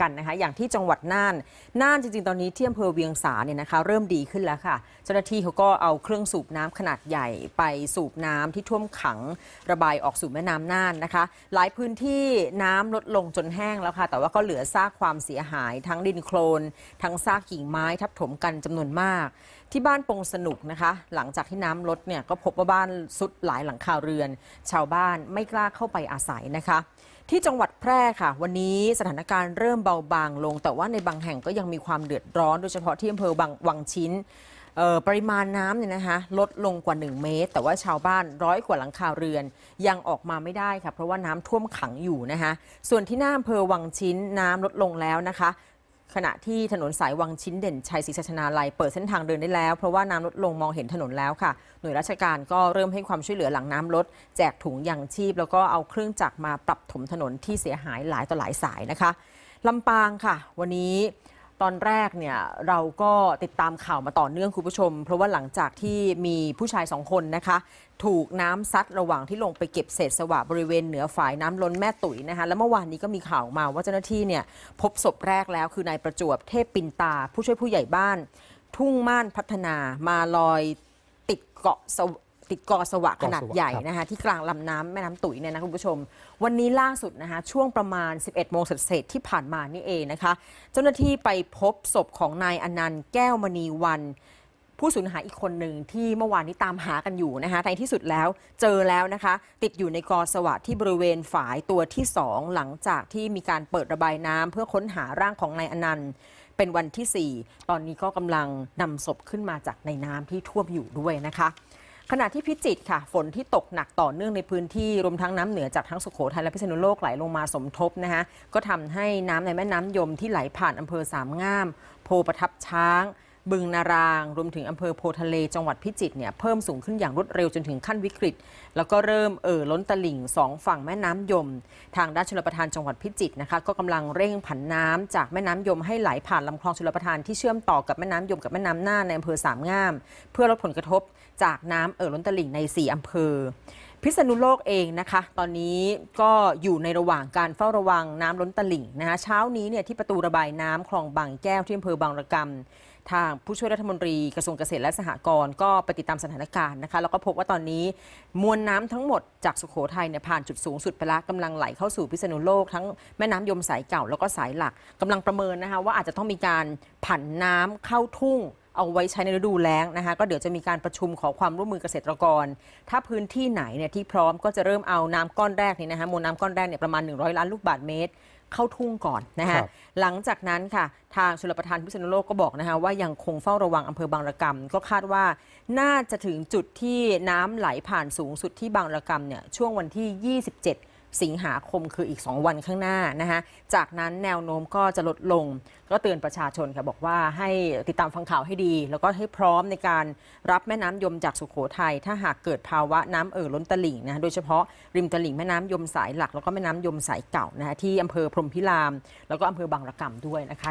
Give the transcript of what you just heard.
กันนะคะอย่างที่จังหวัดน่านน่านจริงๆ ตอนนี้ที่อำเภอเวียงสาเนี่ยนะคะเริ่มดีขึ้นแล้วค่ะเจ้าหน้าที่เขาก็เอาเครื่องสูบน้ำขนาดใหญ่ไปสูบน้ำที่ท่วมขังระบายออกสู่แม่น้ำน่านนะคะ หลายพื้นที่น้ำลดลงจนแห้งแล้วค่ะแต่ว่าก็เหลือซากความเสียหาย ทั้งดินโคลน ทั้งซากกิ่งไม้ทับถมกันจำนวนมากที่บ้านปงสนุกนะคะ หลังจากที่น้ำลดเนี่ยก็พบว่าบ้านสุดหลายหลังคาเรือน ชาวบ้านไม่กล้าเข้าไปอาศัยนะคะ ที่จังหวัดแพร่ค่ะ วันนี้สถานการณ์เริ่มเบาบางลง แต่ว่าในบางแห่งก็ยังมีความเดือดร้อน โดยเฉพาะที่อำเภอบางวังชิ้นปริมาณน้ำเนี่ยนะคะ ลดลงกว่า 1 เมตร แต่ว่าชาวบ้านร้อยกว่าหลังคาเรือนยังออกมาไม่ได้ค่ะ เพราะว่าน้ำท่วมขังอยู่นะคะส่วนที่หน้าอำเภอวังชิ้น น้ำลดลงแล้วนะคะขณะที่ถนนสายวังชิ้นเด่นชัยศรีชาชนาลัย เปิดเส้นทางเดินได้แล้วเพราะว่าน้ำลดลงมองเห็นถนนแล้วค่ะ หน่วยราชการก็เริ่มให้ความช่วยเหลือหลังน้ำลด แจกถุงยางชีพแล้วก็เอาเครื่องจักรมาปรับถมถนนที่เสียหายหลายต่อหลายสายนะคะลำปางค่ะ วันนี้ตอนแรกเนี่ยเราก็ติดตามข่าวมาต่อเนื่องคุณผู้ชม เพราะว่าหลังจากที่มีผู้ชายสองคนนะคะ ถูกน้ำซัดระหว่างที่ลงไปเก็บเศษสวะบริเวณเหนือฝายน้ำล้นแม่ตุ๋ยนะคะ แล้วเมื่อวานนี้ก็มีข่าวมาว่าเจ้าหน้าที่เนี่ยพบศพแรกแล้ว คือนายประจวบเทพปินตาผู้ช่วยผู้ใหญ่บ้าน ทุ่งม่านพัฒนามาลอยติดเกาะติดกอสวะขนาดใหญ่นะคะที่กลางลำน้ำแม่น้ำตุ๋ยเนี่ยนะคุณผู้ชม วันนี้ล่าสุดนะคะช่วงประมาณ 11โมงเศษที่ผ่านมานี่เองนะคะเจ้าหน้าที่ไปพบศพของนายอนันต์แก้วมณีวัน ผู้สูญหายอีกคนหนึ่งที่เมื่อวานนี้ตามหากันอยู่นะคะในที่สุดแล้วเจอแล้วนะคะ ติดอยู่ในกอสวะที่บริเวณฝายตัวที่ 2 หลังจากที่มีการเปิดระบายน้ำเพื่อค้นหาร่างของนายอนันต์ เป็นวันที่ 4 ตอนนี้ก็กำลังนำศพขึ้นมาจากในน้ำที่ท่วมอยู่ด้วยนะคะขณะที่พิจิตรค่ะ ฝนที่ตกหนักต่อเนื่องในพื้นที่ รวมทั้งน้ำเหนือจากทั้งสุขโขทัยและพิษณุโลกไหลลงมาสมทบนะคะก็ทำให้น้ำในแม่น้ำยมที่ไหลผ่านอำเภอสามงาม โพประทับช้างบึงนารางรวมถึงอำเภอโพทะเลจังหวัดพิจิตรเนี่ยเพิ่มสูงขึ้นอย่างรวดเร็วจนถึงขั้นวิกฤต แล้วก็เริ่มเอ่อล้นตลิ่งสองฝั่งแม่น้ำยม ทางด้านชลประทานจังหวัดพิจิตรนะคะก็กำลังเร่งผันน้ำจากแม่น้ำยม ให้ไหลผ่านลำคลองชลประทาน ที่เชื่อมต่อกับแม่น้ำยมกับแม่น้ำน่านในอำเภอสามงาม เพื่อลดผลกระทบจากน้ำเอ่อล้นตลิ่งใน 4อำเภอ พิษณุโลกเองนะคะตอนนี้ก็อยู่ในระหว่างการเฝ้าระวังน้ำล้นตลิ่งนะคะเช้านี้เนี่ยที่ประตูระบายน้ำคลองบางแก้วที่อำเภอบางระกำทางผู้ช่วยรัฐมนตรีกระทรวงเกษตรและสหกรณ์ก็ไปติดตามสถานการณ์นะคะแล้วก็พบว่าตอนนี้มวลน้ำทั้งหมด จากสุขโขทัยเนี่ยผ่านจุดสูงสุดไปแล้วกำลังไหลเข้าสู่ พิษณุโลกทั้งแม่น้ำยมสายเก่าแล้วก็สายหลักกำลังประเมินนะคะว่าอาจจะต้องมีการผันน้ำเข้าทุ่งเอาไว้ใช้ในฤดูแล้งนะคะก็เดี๋ยวจะมีการประชุมขอความร่วมมือเกษตรกร ถ้าพื้นที่ไหนเนี่ยที่พร้อม ก็จะเริ่มเอาน้ำก้อนแรกนี่นะคะมวลน้ำก้อนแรกเนี่ยประมาณ100ล้านลูกบาทเมตรเข้าทุ่งก่อนนะฮะ หลังจากนั้นค่ะ ทางชลประทานพิษณุโลกก็บอกนะคะว่ายังคงเฝ้าระวังอำเภอบางระกำก็คาดว่าน่าจะถึงจุดที่น้ำไหลผ่านสูงสุดที่บางระกำเนี่ยช่วงวันที่ 27สิงหาคมคืออีก 2 วันข้างหน้านะคะจากนั้นแนวโน้มก็จะลดลง ก็เตือนประชาชนค่ะบอกว่าให้ติดตามฟังข่าวให้ดี แล้วก็ให้พร้อมในการรับแม่น้ำยมจากสุขโขทยัยถ้าหากเกิดภาวะน้ำเอ่อล้นตลิ่งนะะโดยเฉพาะริมตลิ่งแม่น้ำยมสายหลัก แล้วก็แม่น้ำยมสายเก่านะะที่อำเภอพรมพิรามแล้วก็อำเภอบางระกำด้วยนะคะ